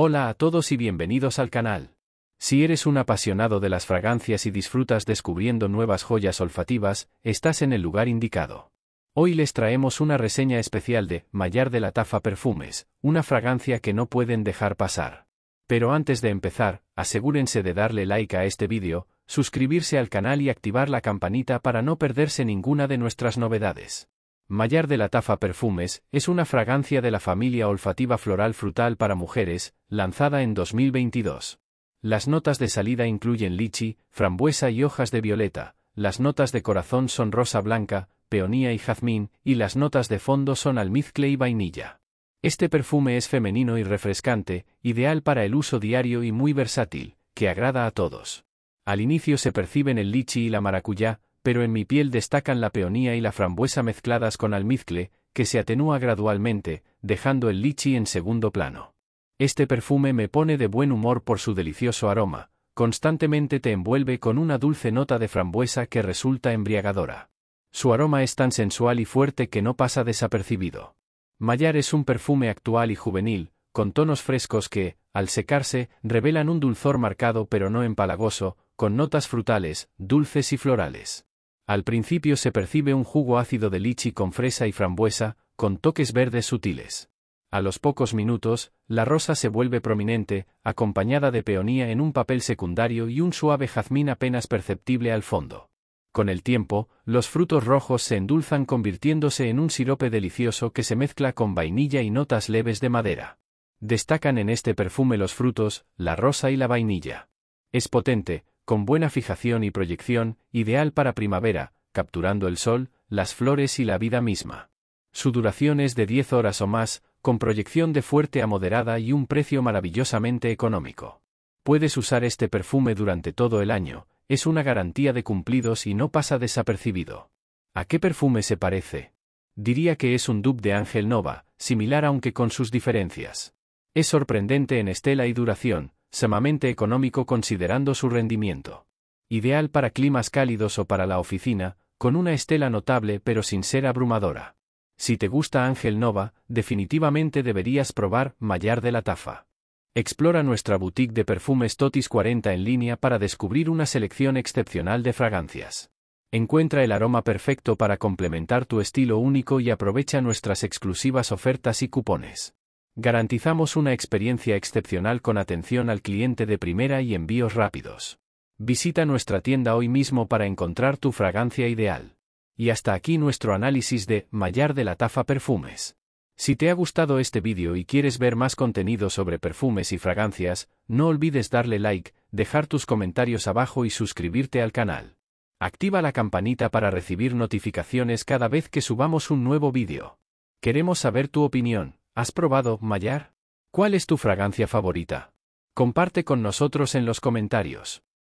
Hola a todos y bienvenidos al canal. Si eres un apasionado de las fragancias y disfrutas descubriendo nuevas joyas olfativas, estás en el lugar indicado. Hoy les traemos una reseña especial de Mayar de la Tafa Perfumes, una fragancia que no pueden dejar pasar. Pero antes de empezar, asegúrense de darle like a este vídeo, suscribirse al canal y activar la campanita para no perderse ninguna de nuestras novedades. Mayar de la Tafa Perfumes es una fragancia de la familia olfativa floral frutal para mujeres, lanzada en 2022. Las notas de salida incluyen lichi, frambuesa y hojas de violeta, las notas de corazón son rosa blanca, peonía y jazmín, y las notas de fondo son almizcle y vainilla. Este perfume es femenino y refrescante, ideal para el uso diario y muy versátil, que agrada a todos. Al inicio se perciben el lichi y la maracuyá, pero en mi piel destacan la peonía y la frambuesa mezcladas con almizcle, que se atenúa gradualmente, dejando el lichi en segundo plano. Este perfume me pone de buen humor por su delicioso aroma, constantemente te envuelve con una dulce nota de frambuesa que resulta embriagadora. Su aroma es tan sensual y fuerte que no pasa desapercibido. Mayar es un perfume actual y juvenil, con tonos frescos que, al secarse, revelan un dulzor marcado pero no empalagoso, con notas frutales, dulces y florales. Al principio se percibe un jugo ácido de lichi con fresa y frambuesa, con toques verdes sutiles. A los pocos minutos, la rosa se vuelve prominente, acompañada de peonía en un papel secundario y un suave jazmín apenas perceptible al fondo. Con el tiempo, los frutos rojos se endulzan convirtiéndose en un sirope delicioso que se mezcla con vainilla y notas leves de madera. Destacan en este perfume los frutos, la rosa y la vainilla. Es potente, con buena fijación y proyección, ideal para primavera, capturando el sol, las flores y la vida misma. Su duración es de 10 horas o más, con proyección de fuerte a moderada y un precio maravillosamente económico. Puedes usar este perfume durante todo el año, es una garantía de cumplidos y no pasa desapercibido. ¿A qué perfume se parece? Diría que es un dub de Ángel Nova, similar aunque con sus diferencias. Es sorprendente en estela y duración, samamente económico considerando su rendimiento. Ideal para climas cálidos o para la oficina, con una estela notable pero sin ser abrumadora. Si te gusta Ángel Nova, definitivamente deberías probar Mallar de la Tafa. Explora nuestra boutique de perfumes Totis 40 en línea para descubrir una selección excepcional de fragancias. Encuentra el aroma perfecto para complementar tu estilo único y aprovecha nuestras exclusivas ofertas y cupones. Garantizamos una experiencia excepcional con atención al cliente de primera y envíos rápidos. Visita nuestra tienda hoy mismo para encontrar tu fragancia ideal. Y hasta aquí nuestro análisis de Mayar de la Tafa Perfumes. Si te ha gustado este vídeo y quieres ver más contenido sobre perfumes y fragancias, no olvides darle like, dejar tus comentarios abajo y suscribirte al canal. Activa la campanita para recibir notificaciones cada vez que subamos un nuevo vídeo. Queremos saber tu opinión. ¿Has probado Mayar? ¿Cuál es tu fragancia favorita? Comparte con nosotros en los comentarios.